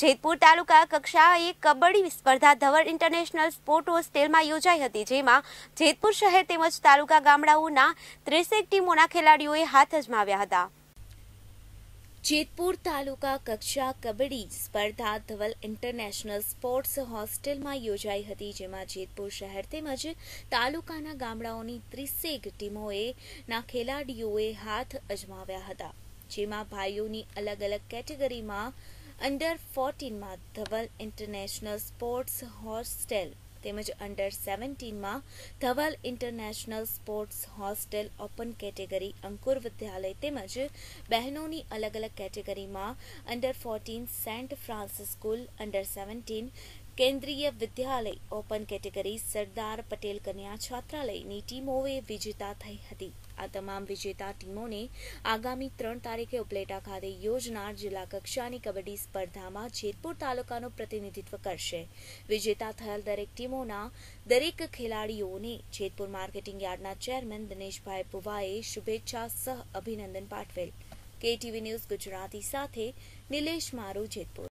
જેતપુર તાલુકા કક્ષાએ કબડ્ડી સ્પર્ધા Dhaval international sport હોસ્ટેલમાં યોજાઈ હતી જેમાં જેતપુર શહેર તેમજ તાલુકા ગામડાઓના ત્રેસેક ટીમોના ખેલાડીઓએ હાથ અજમાવ્યા હતા જેતપુર તાલુકા કક્ષા કબડ્ડી સ્પર્ધા ધવલ ઇન્ટરનેશનલ સ્પોર્ટ્સ હોસ્ટેલમાં યોજાઈ હતી જેમાં જેતપુર શહેર તેમજ તાલુકાના ગામડાઓની ત્રીસેક ટીમોએ ના ખેલાડીઓએ હાથ અજમાવ્યા હતા જેમાં ભાઈઓની અલગ અલગ કેટેગરીમાં અંડર ફોર્ટીનમાં ધવલ ઇન્ટરનેશનલ સ્પોર્ટ્સ હોસ્ટેલ તેમજ અંડર સેવન્ટીનમાં Dhaval international sports hostel open category Ankur Vidyalaya તેમજ બહેનોની અલગ અલગ કેટેગરીમાં under fourteen Saint Francis school under seventeen Kendriya Vidyalaya open category Sardar Patel કન્યા છાત્રાલયની ટીમોએ વિજેતા થઈ હતી આ તમામ વિજેતા ટીમોને આગામી ત્રણ તારીખે ઉપલેટા ખાતે યોજનાર જિલ્લા કક્ષાની કબડ્ડી સ્પર્ધામાં જેતપુર તાલુકાનું પ્રતિનિધિત્વ કરશે વિજેતા થયેલ દરેક ટીમોના દરેક ખેલાડીઓને જેતપુર માર્કેટિંગ યાર્ડના ચેરમેન દિનેશભાઈ પુવાએ શુભેચ્છા સહ અભિનંદન પાઠવેલ કેટીવી ન્યૂઝ ગુજરાતી સાથે નિલેશ મારુ જેતપુર